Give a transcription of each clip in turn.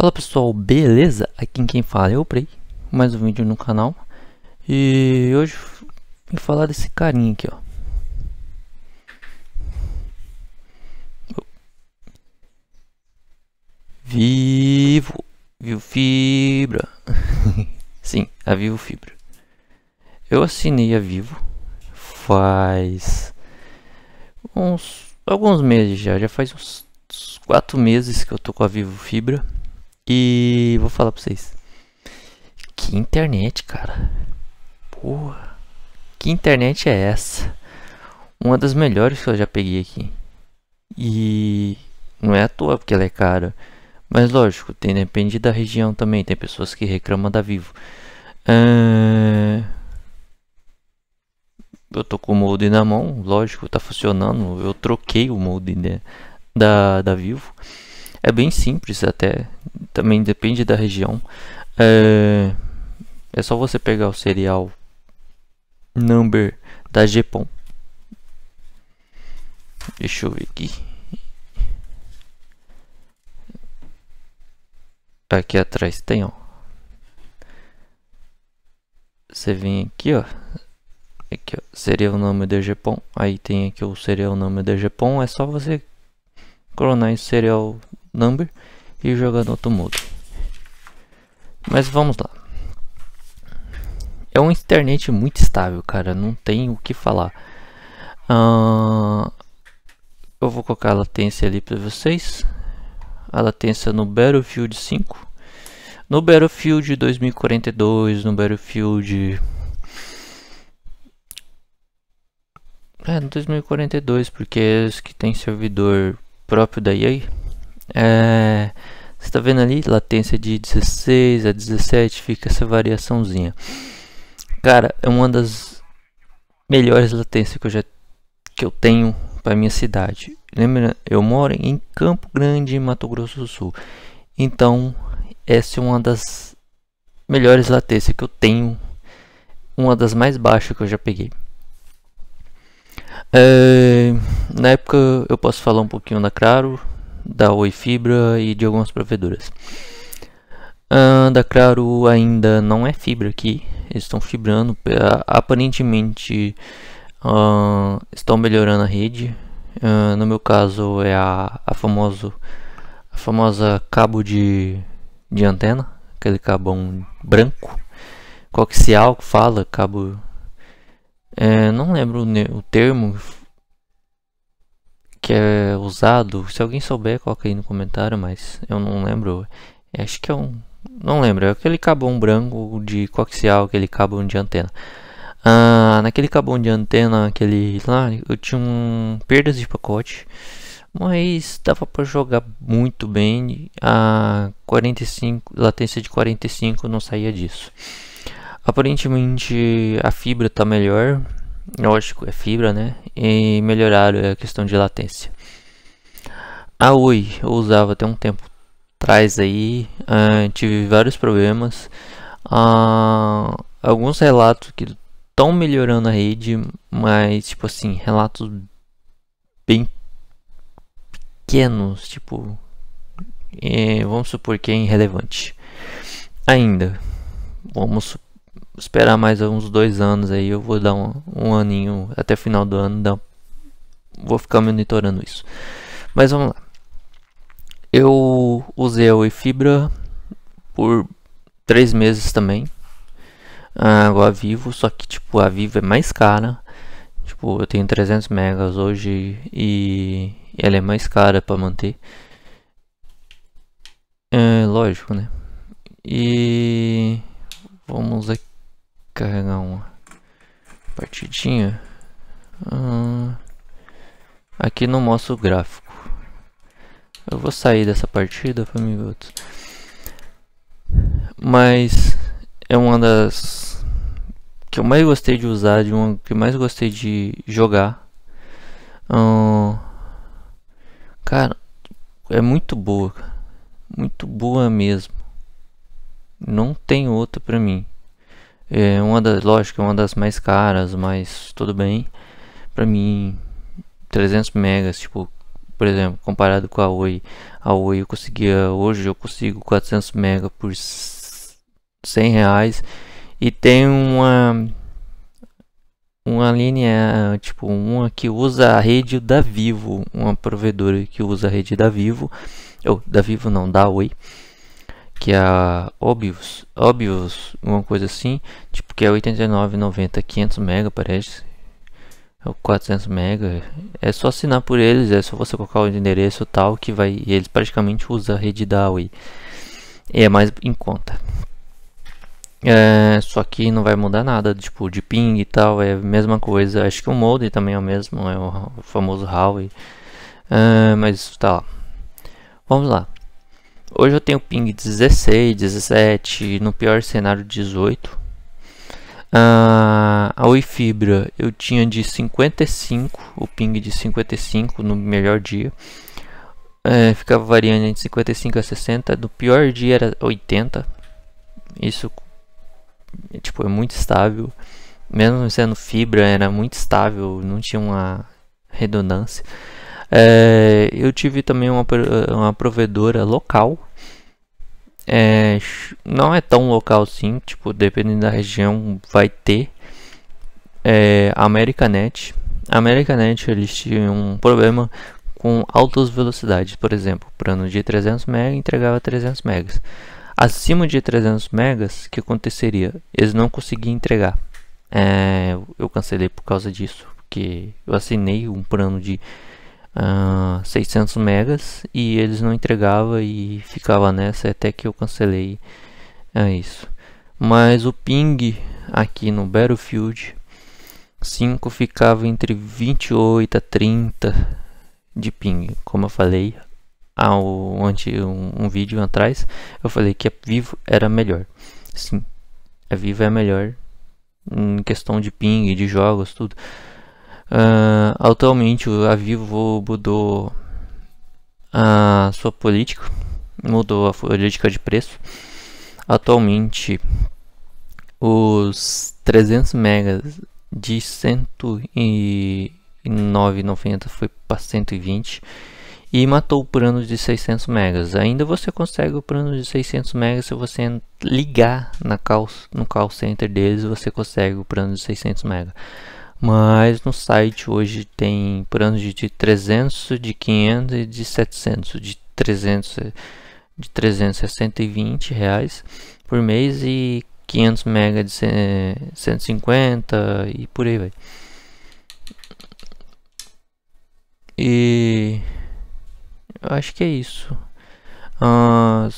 Fala pessoal, beleza? Aqui quem fala é o Prey, mais um vídeo no canal E hoje vim falar desse carinha aqui, ó Vivo, Vivo Fibra Sim, a Vivo Fibra Eu assinei a Vivo faz uns alguns meses já, já faz uns quatro meses que eu tô com a Vivo Fibra e vou falar pra vocês. Que internet, cara. Porra. Que internet é essa? Uma das melhores que eu já peguei aqui. E não é à toa porque ela é cara. Mas lógico, tem, depende da região também. Tem pessoas que reclamam da Vivo. Uh... Eu tô com o molde na mão, lógico, tá funcionando. Eu troquei o molde né, da, da Vivo. É bem simples até, também depende da região. É, é só você pegar o serial number da Gepon. Deixa eu ver aqui. Tá aqui atrás tem, ó. Você vem aqui, ó. Aqui, ó. Serial nome da Gepon. Aí tem aqui o serial nome da Gepon. É só você clonar esse serial number e jogar no outro modo. Mas vamos lá. É uma internet muito estável, cara. Não tem o que falar. Uh, eu vou colocar a latência ali para vocês. A latência no Battlefield 5. No Battlefield 2042, no Battlefield... É, no 2042, porque é os que tem servidor próprio da EA. É, você está vendo ali, latência de 16 a 17, fica essa variaçãozinha. Cara, é uma das melhores latências que eu já que eu tenho para minha cidade. Lembra, eu moro em Campo Grande, Mato Grosso do Sul. Então, essa é uma das melhores latências que eu tenho, uma das mais baixas que eu já peguei. É, na época eu posso falar um pouquinho da Claro, da Oi Fibra e de algumas provedoras. Ah, da Claro ainda não é fibra aqui, eles estão fibrando, aparentemente uh, estão melhorando a rede. Uh, no meu caso é a, a, famoso, a famosa cabo de, de antena, aquele cabão branco, coaxial que fala, cabo... É, não lembro o termo, que é usado. Se alguém souber, coloca aí no comentário, mas eu não lembro. É, acho que é um. Não lembro, é aquele cabão branco de coaxial, aquele cabão de antena. Ah, naquele cabão de antena, aquele lá, eu tinha um perdas de pacote, mas dava para jogar muito bem. A 45 latência de 45 não saía disso. Aparentemente a fibra tá melhor, lógico, é fibra, né? E melhorar é, a questão de latência. A Oi eu usava até um tempo atrás aí, uh, tive vários problemas. Uh, alguns relatos que estão melhorando a rede, mas tipo assim, relatos bem pequenos, tipo, é, vamos supor que é irrelevante. Ainda, vamos supor esperar mais uns dois anos aí, eu vou dar um, um aninho até final do ano, dá vou ficar monitorando isso. Mas vamos lá. Eu usei a Oi Fibra por três meses também. Ah, agora Vivo, só que tipo a Vivo é mais cara. Tipo, eu tenho 300 megas hoje e ela é mais cara para manter. É lógico, né? E vamos aqui carregar uma partidinha. Ah, aqui não mostra o gráfico. Eu vou sair dessa partida para me ver Mas é uma das que eu mais gostei de usar, de uma que mais gostei de jogar. Ah, cara, é muito boa, muito boa mesmo. Não tem outra para mim. É uma das, lógico, é uma das mais caras, mas tudo bem. Pra mim, 300 megas, tipo, por exemplo, comparado com a Oi, a Oi eu conseguia, hoje eu consigo 400 mega por 100 reais e tem uma uma linha, tipo, uma que usa a rede da Vivo, uma provedora que usa a rede da Vivo, ou da Vivo não, da Oi que é a Obvious, Obvious, uma coisa assim, tipo que é 89,90, 500 mega parece, é ou 400 mega, é só assinar por eles, é só você colocar o endereço tal que vai, eles praticamente usam a rede da Huawei, é mais em conta. É, só que não vai mudar nada, tipo de ping e tal, é a mesma coisa, acho que o mode também é o mesmo, é o famoso Huawei, é, mas tá lá. Vamos lá. Hoje eu tenho ping 16, 17, no pior cenário 18. Ah, a Oi Fibra eu tinha de 55, o ping de 55 no melhor dia. É, ficava variando entre 55 a 60, no pior dia era 80. Isso tipo, é muito estável. Mesmo sendo fibra, era muito estável, não tinha uma redundância. É, eu tive também uma, uma provedora local. É, não é tão local assim, tipo, dependendo da região, vai ter. É, Americanet. Americanet, eles tinham um problema com altas velocidades, por exemplo, plano de 300 MB entregava 300 MB. Acima de 300 MB, o que aconteceria? Eles não conseguiam entregar. É, eu cancelei por causa disso, porque eu assinei um plano de uh, ah, 600 megas e eles não entregava e ficava nessa até que eu cancelei é isso mas o ping aqui no Battlefield 5 ficava entre 28 a 30 de ping como eu falei ao antes um, um vídeo atrás eu falei que a é vivo era melhor sim a é vivo é melhor em questão de ping de jogos tudo Uh, atualmente a Vivo mudou a sua política, mudou a política de preço. Atualmente os 300 megas de 109,90 foi para 120 e matou o plano de 600 megas. Ainda você consegue o plano de 600 megas se você ligar na call, no call center deles, você consegue o plano de 600 megas. Mas no site hoje tem planos de 300, de 500 e de 700. De 300 de 320 reais por mês e 500 mega de 150 e por aí vai. E eu acho que é isso. Ah,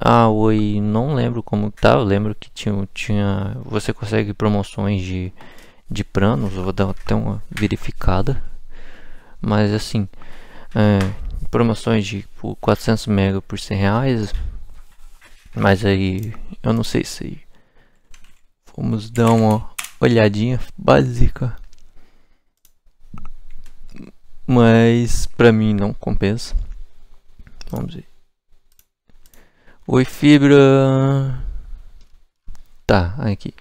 a Oi não lembro como tá, eu lembro que tinha, tinha você consegue promoções de de pranos vou dar até uma verificada. Mas assim, é, promoções de 400 mega por 100 reais. Mas aí, eu não sei se... Vamos dar uma olhadinha básica. Mas pra mim não compensa. Vamos ver. Oi, fibra. Tá, aqui.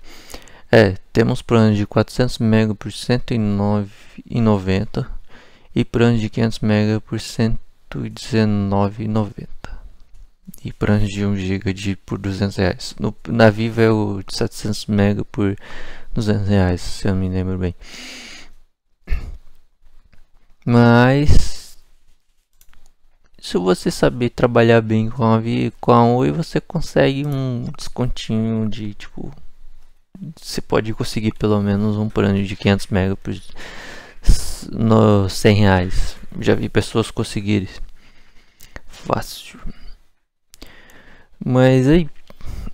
É, temos planos de 400 MB por 109,90 e planos de 500 MB por 119,90 e planos de 1 GB de, por 200 reais. No, na Viva é o de 700 MB por 200 reais, se eu me lembro bem. Mas se você saber trabalhar bem com a, com a Oi, você consegue um descontinho de tipo você pode conseguir pelo menos um plano de 500 mega por no 100 reais. Já vi pessoas conseguirem. Fácil. Mas aí,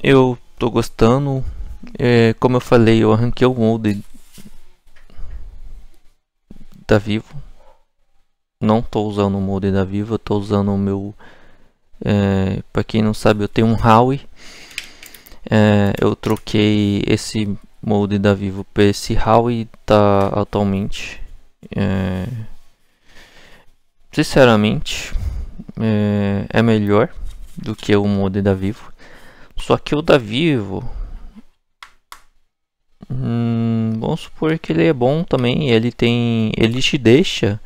eu tô gostando. É, como eu falei, eu arranquei o molde da Vivo. Não tô usando o molde da Vivo, eu tô usando o meu... É, para quem não sabe, eu tenho um Huawei é, eu troquei esse molde da Vivo para esse RAW e tá atualmente. É, sinceramente, é, é, melhor do que o molde da Vivo. Só que o da Vivo, hum, vamos supor que ele é bom também. Ele tem, ele te deixa.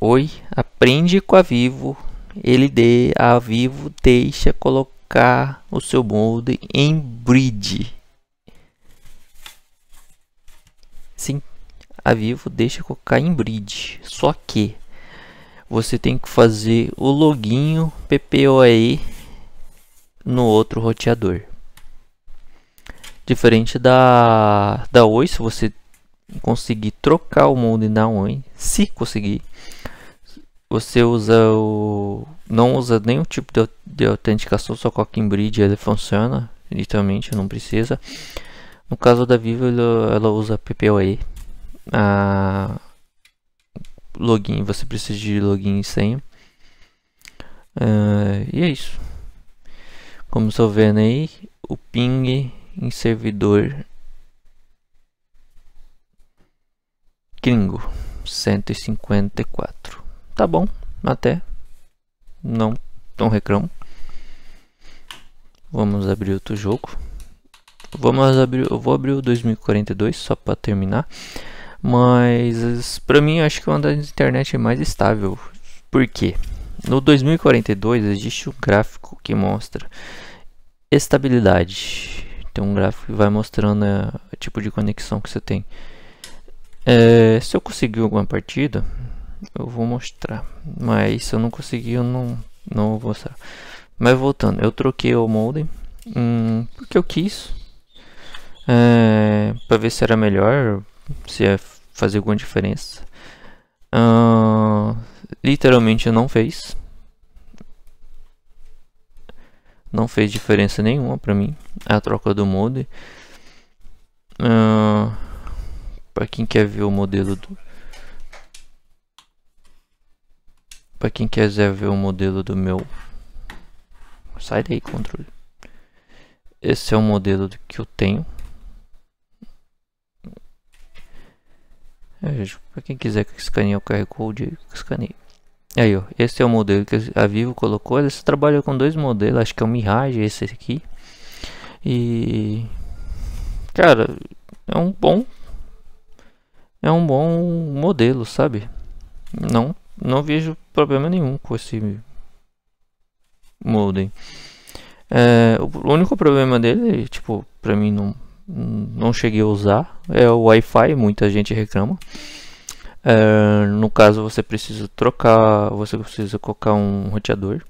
Oi, aprende com a Vivo. Ele dê, a Vivo deixa colocar colocar o seu molde em bridge. Sim, a Vivo deixa colocar em bridge, só que você tem que fazer o loginho PPOE no outro roteador. Diferente da, da Oi, se você conseguir trocar o molde na Oi, se conseguir, você usa o não usa nenhum tipo de, de autenticação, só com a Cambridge ele funciona, literalmente não precisa. No caso da Vivo, ela, ela usa PPOE. Ah, login, você precisa de login e senha. Ah, e é isso. Como estão vendo aí, o ping em servidor gringo 154. Tá bom, até. Não, tão reclamo. Vamos abrir outro jogo. Vamos abrir, eu vou abrir o 2042 só para terminar. Mas para mim acho que é uma das internet mais estável. Por quê? No 2042 existe um gráfico que mostra estabilidade. Tem um gráfico que vai mostrando eh, o tipo de conexão que você tem. É, se eu conseguir alguma partida, eu vou mostrar. Mas se eu não conseguir, eu não, não vou mostrar. Mas voltando, eu troquei o molde hum, porque eu quis. É, para ver se era melhor, se ia fazer alguma diferença. Uh, literalmente não fez. Não fez diferença nenhuma para mim a troca do molde. Uh, para quem quer ver o modelo do, Para quem quiser ver o modelo do meu... Sai daí, controle. Esse é o modelo que eu tenho. É, Para quem quiser escanear o QR Code, escaneie. Aí, ó, esse é o modelo que a Vivo colocou. Ela trabalha com dois modelos, acho que é o Mirage, esse aqui. E cara, é um bom é um bom modelo, sabe? Não não vejo problema nenhum com esse modem. É, o único problema dele, tipo, pra mim não, não cheguei a usar, é o Wi-Fi, muita gente reclama. É, no caso você precisa trocar, você precisa colocar um roteador.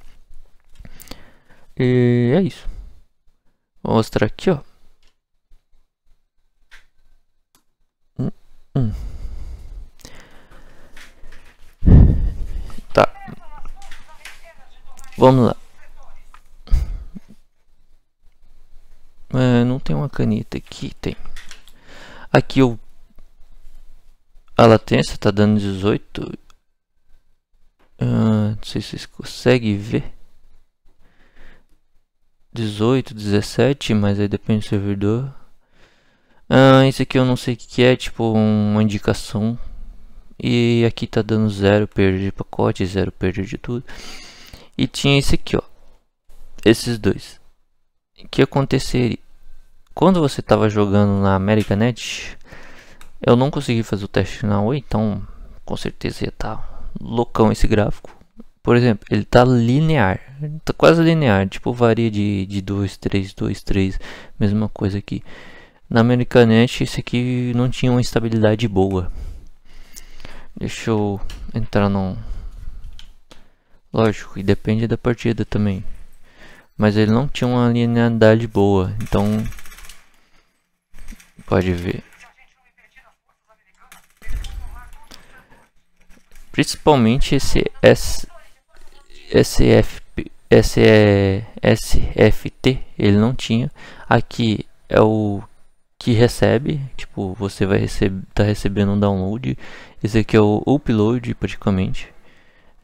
E é isso. Vou mostrar aqui, ó. Vamos lá. Ah, não tem uma caneta aqui, tem. Aqui eu... A latência tá dando 18. Ah, não sei se vocês conseguem ver. 18, 17, mas aí depende do servidor. Ah, esse aqui eu não sei o que é, tipo uma indicação. E aqui tá dando zero perda de pacote, zero perda de tudo. E tinha esse aqui, ó. Esses dois. O que aconteceria? Quando você estava jogando na AmericaNet, eu não consegui fazer o teste Oi, então com certeza ia estar tá loucão esse gráfico. Por exemplo, ele tá linear, está quase linear, tipo varia de, de 2, 3, 2, 3, mesma coisa aqui. Na AmericaNet esse aqui não tinha uma estabilidade boa. Deixa eu entrar num... No Lógico, e depende da partida também. Mas ele não tinha uma linearidade boa, então... Pode ver. Principalmente esse S... SFT, ele não tinha. Aqui é o que recebe, tipo, você vai estar tá recebendo um download. Esse aqui é o upload, praticamente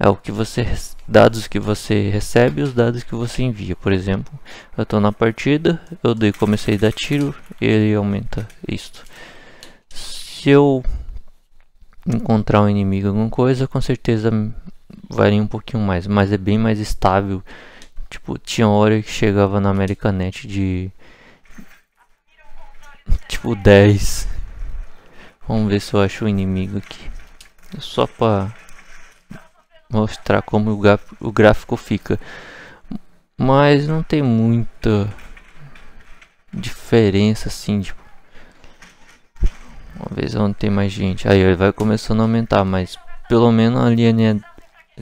é o que você dados que você recebe e os dados que você envia. Por exemplo, eu estou na partida, eu dei, comecei a dar tiro e ele aumenta isto. Se eu encontrar um inimigo alguma coisa, com certeza varia um pouquinho mais, mas é bem mais estável. Tipo, tinha hora que chegava na Americanet de tipo 10. Vamos ver se eu acho o inimigo aqui. Só para mostrar como o, gráfico fica. Mas não tem muita diferença assim, tipo. Uma vez onde tem mais gente. Aí ele vai começando a aumentar, mas pelo menos a linha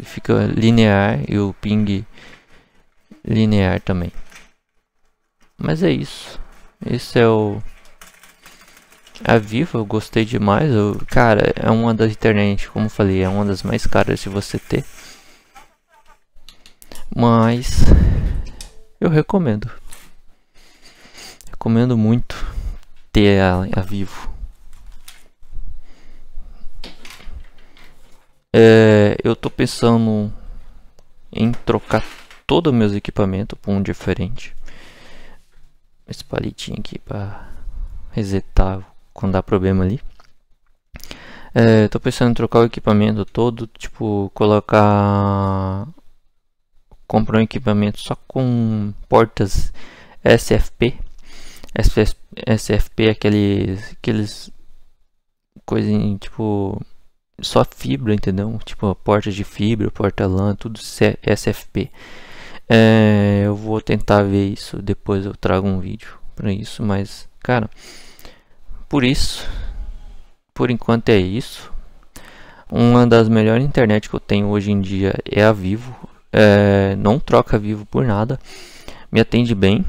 fica linear e o ping linear também. Mas é isso. Esse é o a tá Vivo eu gostei demais. Eu, cara, é uma das internet, como falei, é uma das mais caras de você ter. Mas eu recomendo. Recomendo muito ter a, a Vivo. É, eu tô pensando em trocar todos meus equipamentos por um diferente. Esse palitinho aqui para resetar quando dá problema ali. É, tô pensando em trocar o equipamento todo, tipo, colocar... Comprar um equipamento só com portas SFP. SFP é aqueles... aqueles coisinhas tipo... Só fibra, entendeu? Tipo, porta de fibra, porta lã, tudo SFP. É, eu vou tentar ver isso, depois eu trago um vídeo para isso, mas, cara... Por isso, por enquanto é isso. Uma das melhores internet que eu tenho hoje em dia é a Vivo. É, não troca Vivo por nada. Me atende bem.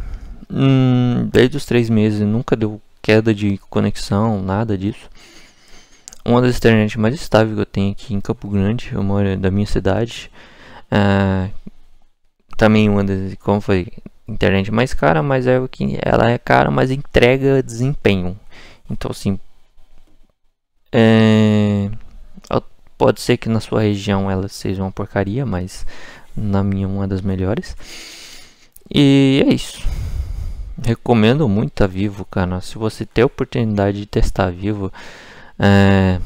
Hum, desde os três meses nunca deu queda de conexão, nada disso. Uma das internet mais estáveis que eu tenho aqui em Campo Grande, eu moro é da minha cidade. É, também uma das, como foi, internet mais cara, mas é o que ela é cara, mas entrega desempenho. Então, assim, é... pode ser que na sua região ela seja uma porcaria, mas na minha uma das melhores. E é isso. Recomendo muito a tá Vivo, cara. Se você tem a oportunidade de testar a Vivo, é...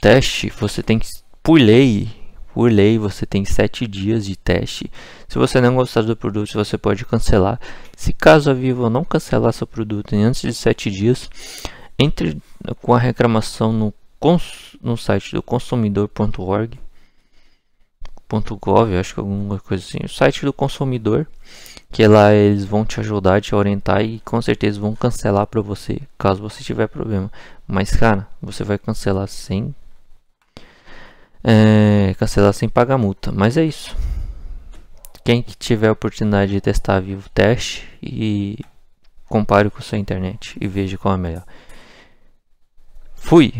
teste. Você tem que, pulei por lei, você tem 7 dias de teste. Se você não gostar do produto, você pode cancelar. Se caso a Vivo não cancelar seu produto antes de 7 dias, entre com a reclamação no, no site do consumidor.org .gov, acho que é alguma coisa assim, o site do consumidor, que lá eles vão te ajudar, te orientar e com certeza vão cancelar para você, caso você tiver problema. Mas cara, você vai cancelar sem é, cancelar sem pagar multa. Mas é isso. Quem que tiver a oportunidade de testar vivo, teste e compare com sua internet e veja qual é melhor. Fui!